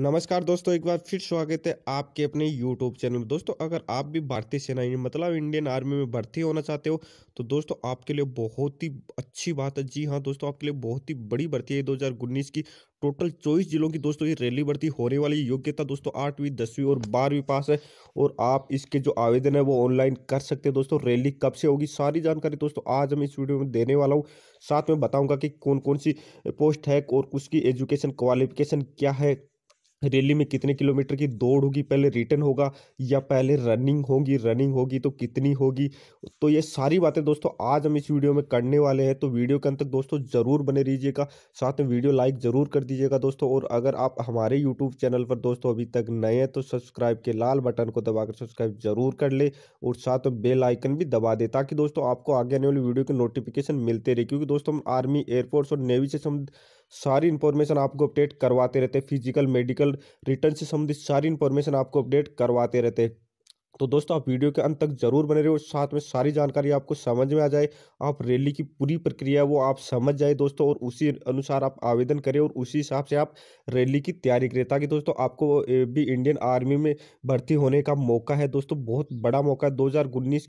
नमस्कार दोस्तों एक बार फिर स्वागत है आपके अपने YouTube चैनल में दोस्तों अगर आप भी भारतीय सेना मतलब इंडियन आर्मी में भर्ती होना चाहते हो तो दोस्तों आपके लिए बहुत ही अच्छी बात है जी हाँ दोस्तों आपके लिए बहुत ही बड़ी भर्ती है दो की टोटल चौबीस जिलों की दोस्तों ये रैली भर्ती होने वाली योग्यता दोस्तों आठवीं दसवीं और बारहवीं पास है और आप इसके जो आवेदन है वो ऑनलाइन कर सकते हैं दोस्तों रैली कब से होगी सारी जानकारी दोस्तों आज हम इस वीडियो में देने वाला हूँ साथ में बताऊँगा कि कौन कौन सी पोस्ट है और उसकी एजुकेशन क्वालिफिकेशन क्या है रैली में कितने किलोमीटर की दौड़ होगी पहले रिटर्न होगा या पहले रनिंग होगी रनिंग होगी तो कितनी होगी तो ये सारी बातें दोस्तों आज हम इस वीडियो में करने वाले हैं तो वीडियो के अंत तक दोस्तों ज़रूर बने रहिएगा साथ में वीडियो लाइक ज़रूर कर दीजिएगा दोस्तों और अगर आप हमारे यूट्यूब चैनल पर दोस्तों अभी तक नए हैं तो सब्सक्राइब के लाल बटन को दबाकर सब्सक्राइब ज़रूर कर ले और साथ में बेल आइकन भी दबा दे ताकि दोस्तों आपको आगे आने वाली वीडियो के नोटिफिकेशन मिलते रहे क्योंकि दोस्तों हम आर्मी एयरफोर्स और नेवी से संबंधित सारी इन्फॉर्मेशन आपको अपडेट करवाते रहते हैं फिजिकल मेडिकल रिटर्न से संबंधित सारी इन्फॉर्मेशन आपको अपडेट करवाते रहते हैं तो दोस्तों आप वीडियो के अंत तक जरूर बने और साथ में सारी जानकारी आपको समझ में आ जाए आप रैली की पूरी प्रक्रिया वो आप समझ जाए दोस्तों और उसी अनुसार आप आवेदन करें और उसी हिसाब से आप रैली की तैयारी करें ताकि दोस्तों आपको भी इंडियन आर्मी में भर्ती होने का मौका है दोस्तों बहुत बड़ा मौका है दो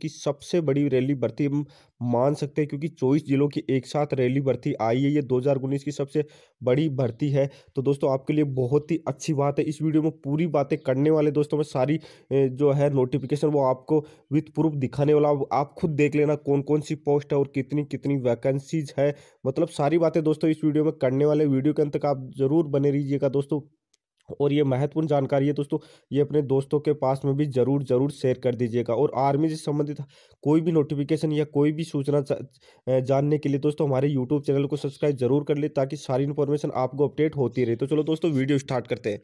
की सबसे बड़ी रैली भर्ती हम मान सकते हैं क्योंकि चौबीस जिलों की एक साथ रैली भर्ती आई है ये दो की सबसे बड़ी भर्ती है तो दोस्तों आपके लिए बहुत ही अच्छी बात है इस वीडियो में पूरी बातें करने वाले दोस्तों में सारी जो है नोट नोटिफिकेशन वो आपको विथ प्रूफ दिखाने वाला आप खुद देख लेना कौन कौन सी पोस्ट है और कितनी कितनी वैकेंसीज है मतलब सारी बातें दोस्तों इस वीडियो में करने वाले वीडियो के अंत तक आप ज़रूर बने रहिएगा दोस्तों और ये महत्वपूर्ण जानकारी है दोस्तों ये अपने दोस्तों के पास में भी जरूर जरूर शेयर कर दीजिएगा और आर्मी से संबंधित कोई भी नोटिफिकेशन या कोई भी सूचना जानने के लिए दोस्तों हमारे यूट्यूब चैनल को सब्सक्राइब जरूर कर ले ताकि सारी इन्फॉर्मेशन आपको अपडेट होती रहे तो चलो दोस्तों वीडियो स्टार्ट करते हैं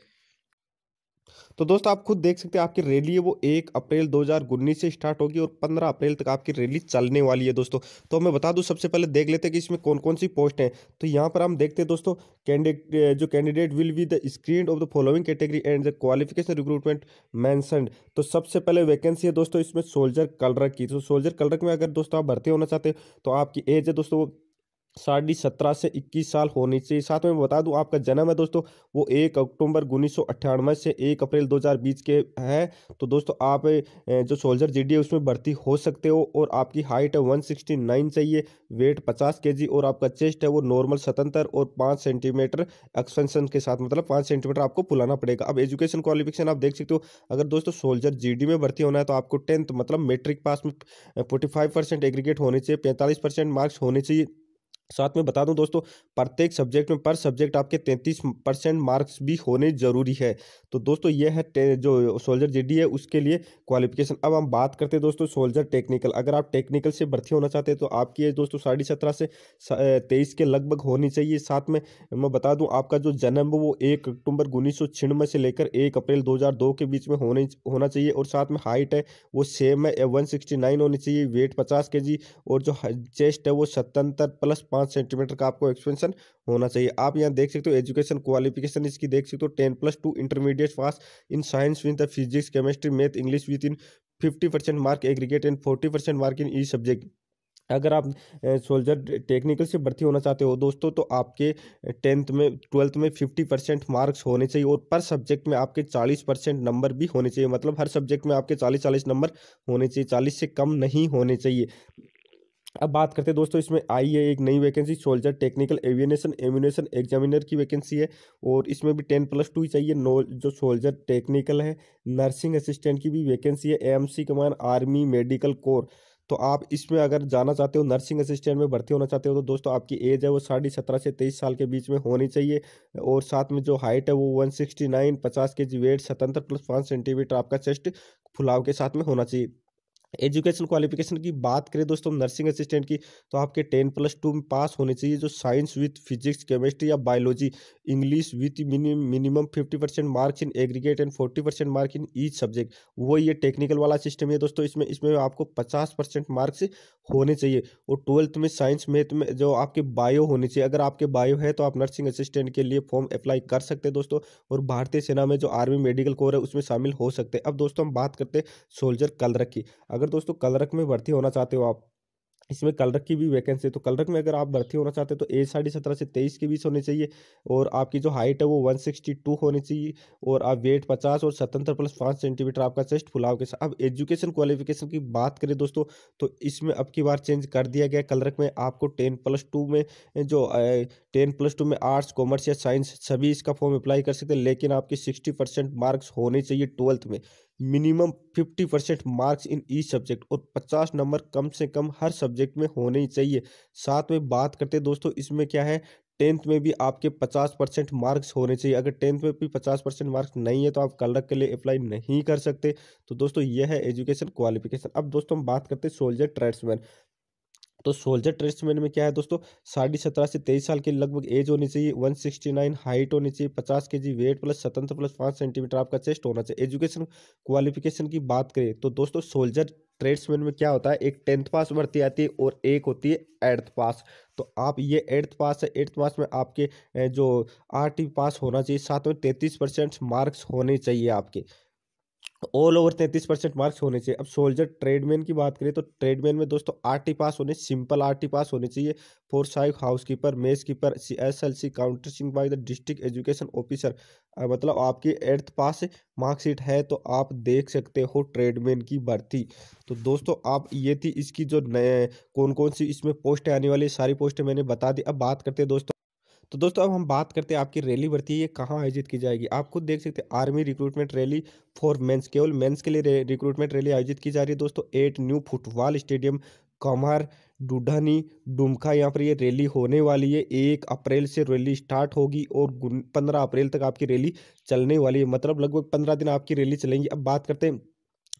तो दोस्तों आप खुद देख सकते हैं आपकी रैली है वो एक अप्रैल दो से स्टार्ट होगी और पंद्रह अप्रैल तक आपकी रैली चलने वाली है दोस्तों तो मैं बता दूँ सबसे पहले देख लेते हैं कि इसमें कौन कौन सी पोस्ट है तो यहाँ पर हम देखते हैं दोस्तों कैंडिडेट जो candidate will be the screen of the following category and the qualification recruitment mention तो सबसे पहले वैकेंसी है दोस्तों इसमें सोल्जर कलरक की तो सोल्जर कलरक में अगर दोस्तों आप भर्ती होना चाहते हो तो आपकी एज है दोस्तों साढ़ी सत्रह से इक्कीस साल होनी चाहिए साथ में बता दूं आपका जन्म है दोस्तों वो एक अक्टूबर उन्नीस से एक अप्रैल 2020 के हैं तो दोस्तों आप जो सोल्जर जीडी है उसमें भर्ती हो सकते हो और आपकी हाइट है 169 चाहिए वेट 50 केजी और आपका चेस्ट है वो नॉर्मल स्वतंत्र और पाँच सेंटीमीटर एक्सपेंसन के साथ मतलब पाँच सेंटीमीटर आपको पुलाना पड़ेगा अब एजुकेशन क्वालिफिकेशन आप देख सकते हो अगर दोस्तों सोल्जर जी में भर्ती होना है तो आपको टेंथ मतलब मेट्रिक पास में फोर्टी एग्रीगेट होने चाहिए पैंतालीस मार्क्स होने चाहिए साथ में बता दूं दोस्तों प्रत्येक सब्जेक्ट में पर सब्जेक्ट आपके 33 परसेंट मार्क्स भी होने जरूरी है तो दोस्तों यह है जो सोल्जर जीडी है उसके लिए क्वालिफिकेशन अब हम बात करते हैं दोस्तों सोल्जर टेक्निकल अगर आप टेक्निकल से भर्ती होना चाहते हैं तो आपकी है दोस्तों साढ़े सत्रह से तेईस के लगभग होनी चाहिए साथ में मैं बता दूँ आपका जो जन्म वो एक अक्टूबर उन्नीस से लेकर एक अप्रैल दो के बीच में होने होना चाहिए और साथ में हाइट है वो सेम है वन होनी चाहिए वेट पचास के और जो चेस्ट है वो सतहत्तर प्लस पाँच सेंटीमीटर का आपको एक्सपेंशन होना चाहिए आप यहाँ देख सकते हो एजुकेशन क्वालिफिकेशन इसकी देख सकते हो ten plus two intermediate pass in science with physics chemistry math English with in fifty percent mark aggregate and forty percent mark in each subject अगर आप सोल्जर टेक्निकल से भर्ती होना चाहते हो दोस्तों तो आपके टेंथ में ट्वेल्थ में फिफ्टी परसेंट मार्क्स होने चाहिए और पर सब्जेक्ट में आपके चालीस परसेंट नंबर भी होने चाहिए मतलब हर सब्जेक्ट में आपके चालीस चालीस नंबर होने चाहिए चालीस से कम नहीं होने चाहिए अब बात करते हैं दोस्तों इसमें आई है एक नई vacancy soldier technical aviation ammunition examiner की वैकेंसी है और इसमें भी टेन प्लस टू ही चाहिए नो जो सोल्जर टेक्निकल है नर्सिंग असिस्टेंट की भी वैकेंसी है एएमसी कमान आर्मी मेडिकल कोर तो आप इसमें अगर जाना चाहते हो नर्सिंग असिस्टेंट में भर्ती होना चाहते हो तो दोस्तों आपकी एज है वो साढ़े सत्रह से तेईस साल के बीच में होनी चाहिए और साथ में जो हाइट है वो वन सिक्सटी नाइन पचास के जी वेट सतहत्तर प्लस पाँच सेंटीमीटर आपका चेस्ट फुलाव के साथ में होना चाहिए एजुकेशन क्वालिफिकेशन की बात करें दोस्तों नर्सिंग असिस्टेंट की तो आपके टेन प्लस टू में पास होने चाहिए जो साइंस विथ फिजिक्स केमिस्ट्री या biology English with minimum fifty percent marks in aggregate and forty percent marks in each subject वो ये टेक्निकल वाला सिस्टम है दोस्तों इसमें इसमें आपको पचास परसेंट मार्क्स होने चाहिए और ट्वेल्थ में साइंस मैथ में जो आपके बायो होने चाहिए अगर आपके बायो है तो आप नर्सिंग असिस्टेंट के लिए फॉर्म अप्लाई कर सकते हैं दोस्तों और भारतीय सेना में जो आर्मी मेडिकल कोर है उसमें शामिल हो सकते हैं अब दोस्तों हम बात करते हैं सोल्जर कलर की अगर अगर दोस्तों कलरक में भर्ती होना चाहते हो आप इसमें कलरक की भी वैकेंसी है तो कलरक में अगर आप भर्ती होना चाहते हैं तो एज साढ़े सत्रह से तेईस के बीच होनी चाहिए और आपकी जो हाइट है वो वन सिक्सटी टू होनी चाहिए और आप वेट पचास और सतहत्तर प्लस पाँच सेंटीमीटर आपका चेस्ट फुलाव के साथ अब एजुकेशन क्वालिफिकेशन की बात करें दोस्तों तो इसमें अब की बार चेंज कर दिया गया कलरक में आपको टेन प्लस टू में जो टेन प्लस टू में आर्ट्स कॉमर्स या साइंस सभी इसका फॉर्म अप्लाई कर सकते हैं लेकिन आपकी सिक्सटी मार्क्स होने चाहिए ट्वेल्थ में minimum fifty percent marks in each subject और पचास नंबर कम से कम हर सब्जेक्ट में होने ही चाहिए साथ में बात करते हैं दोस्तों इसमें क्या है टेंथ में भी आपके पचास परसेंट मार्क्स होने चाहिए अगर टेंथ में भी पचास परसेंट मार्क्स नहीं है तो आप कलर के लिए अप्लाई नहीं कर सकते तो दोस्तों यह है एजुकेशन क्वालिफिकेशन अब दोस्तों हम बात करते हैं सोल्जर ट्रेड्समैन तो सोल्जर ट्रेड्समैन में क्या है दोस्तों साढ़े सत्रह से तेईस साल के लगभग एज होनी चाहिए वन सिक्सटी नाइन हाइट होनी चाहिए पचास के जी वेट प्लस स्वतंत्र प्लस पाँच सेंटीमीटर आपका चेस्ट होना चाहिए एजुकेशन क्वालिफिकेशन की बात करें तो दोस्तों सोल्जर ट्रेड्समैन में क्या होता है एक टेंथ पास भर्ती आती है और एक होती है एट्थ पास तो आप ये एट्थ पास है एट्थ पास में आपके जो आर पास होना चाहिए साथ में तैंतीस परसेंट मार्क्स होने चाहिए आपके ऑल ओवर तैंतीस परसेंट मार्क्स होने चाहिए अब सोल्जर ट्रेडमैन की बात करें तो ट्रेडमैन में दोस्तों आर टी पास होने सिंपल आर टी पास होने चाहिए for syce house keeper mess keeper C S L C countersign by the district education officer मतलब आपकी एट्थ पास मार्कशीट है तो आप देख सकते हो ट्रेडमैन की भर्ती तो दोस्तों आप ये थी इसकी जो नए कौन कौन सी इसमें पोस्ट आने वाली सारी पोस्ट मैंने बता दी अब बात करते हैं दोस्तों तो दोस्तों अब हम बात करते हैं आपकी रैली भर्ती ये कहाँ आयोजित की जाएगी आप खुद देख सकते हैं army recruitment rally for mens केवल मेंस के लिए रिक्रूटमेंट रैली आयोजित की जा रही है दोस्तों at new football stadium Kamar Dudani Dumka यहाँ पर ये रैली होने वाली है एक अप्रैल से रैली स्टार्ट होगी और पंद्रह अप्रैल तक आपकी रैली चलने वाली है मतलब लगभग पंद्रह दिन आपकी रैली चलेंगी अब बात करते हैं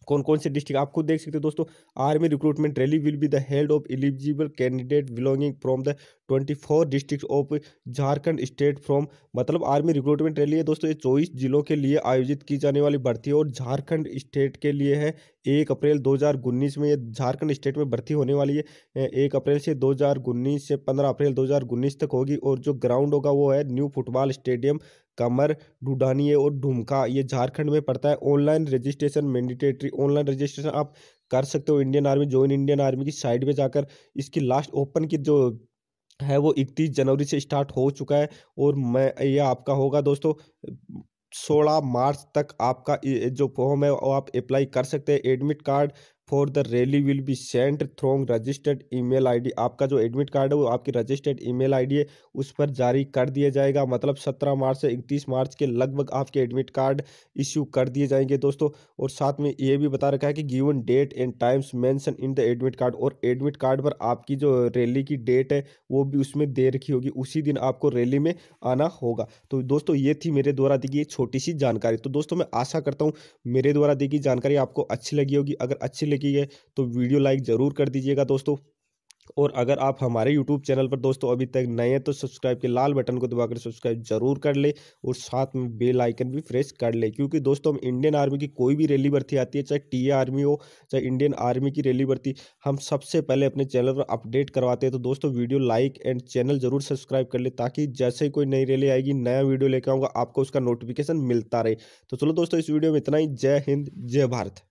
कौन कौन से डिस्ट्रिक्ट आप खुद देख सकते हो दोस्तों army recruitment rally will be the held of eligible candidate belonging from the twenty four district of Jharkhand state from मतलब आर्मी रिक्रूटमेंट रैली है दोस्तों ये चौबीस जिलों के लिए आयोजित की जाने वाली भर्ती है और झारखंड स्टेट के लिए है एक अप्रैल दो हज़ार उन्नीस में ये झारखंड स्टेट में भर्ती होने वाली है एक अप्रैल से दो हज़ार उन्नीस से पंद्रह अप्रैल दो हज़ार उन्नीस तक होगी और जो ग्राउंड होगा वो है new football stadium Kamar Dudani है और ढुमका ये झारखंड में पड़ता है online registration mandatory online registration आप कर सकते हो Indian army join Indian army की साइड पे जाकर इसकी लास्ट ओपन की जो है वो इकतीस जनवरी से स्टार्ट हो चुका है और मैं ये आपका होगा दोस्तों सोलह मार्च तक आपका जो फॉर्म है वो आप अप्लाई कर सकते हैं admit card for the rally will be sent through registered email ID आपका जो एडमिट कार्ड है वो आपकी रजिस्टर्ड ईमेल आईडी है उस पर जारी कर दिया जाएगा मतलब सत्रह मार्च से इकतीस मार्च के लगभग आपके एडमिट कार्ड इश्यू कर दिए जाएंगे दोस्तों और साथ में ये भी बता रखा है कि given date and times mention in the admit card और एडमिट कार्ड पर आपकी जो रैली की डेट है वो भी उसमें दे रखी होगी उसी दिन आपको रैली में आना होगा तो दोस्तों ये थी मेरे द्वारा दी गई छोटी सी जानकारी तो दोस्तों मैं आशा करता हूँ मेरे द्वारा दी गई जानकारी आपको अच्छी लगी होगी अगर अच्छी की है तो वीडियो लाइक ज़रूर कर दीजिएगा दोस्तों और अगर आप हमारे YouTube चैनल पर दोस्तों अभी तक नए हैं तो सब्सक्राइब के लाल बटन को दबाकर सब्सक्राइब जरूर कर ले और साथ में बेल आइकन भी प्रेस कर ले क्योंकि दोस्तों हम इंडियन आर्मी की कोई भी रैली भर्ती आती है चाहे टी आर्मी हो चाहे इंडियन आर्मी की रैली भर्ती हम सबसे पहले अपने चैनल पर अपडेट करवाते हैं तो दोस्तों वीडियो लाइक एंड चैनल जरूर सब्सक्राइब कर ले ताकि जैसे कोई नई रैली आएगी नया वीडियो लेकर आऊँगा आपको उसका नोटिफिकेशन मिलता रहे तो चलो दोस्तों इस वीडियो में इतना ही जय हिंद जय भारत